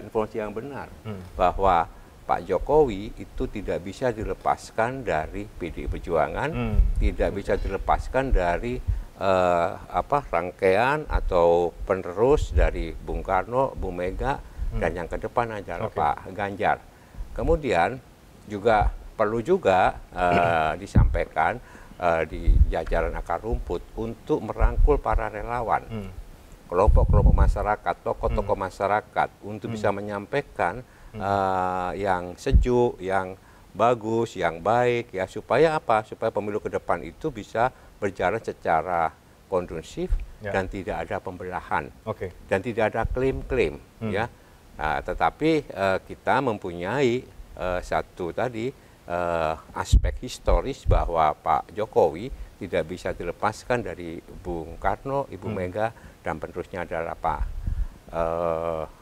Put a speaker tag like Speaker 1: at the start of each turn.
Speaker 1: informasi yang benar hmm. bahwa Pak Jokowi itu tidak bisa dilepaskan dari PDI Perjuangan, hmm. tidak bisa dilepaskan dari uh, apa rangkaian atau penerus dari Bung Karno, Bu Mega, hmm. dan yang ke depan adalah okay. Pak Ganjar. Kemudian juga perlu juga uh, disampaikan uh, di jajaran akar rumput untuk merangkul para relawan. Hmm kelompok-kelompok masyarakat, tokoh-tokoh hmm. masyarakat untuk hmm. bisa menyampaikan uh, yang sejuk, yang bagus, yang baik ya supaya apa? Supaya pemilu ke depan itu bisa berjalan secara kondusif ya. dan tidak ada pembelahan. Okay. Dan tidak ada klaim-klaim hmm. ya. Nah, tetapi uh, kita mempunyai uh, satu tadi uh, aspek historis bahwa Pak Jokowi tidak bisa dilepaskan dari Bung Karno, Ibu hmm. Mega dan penerusnya adalah Pak eh,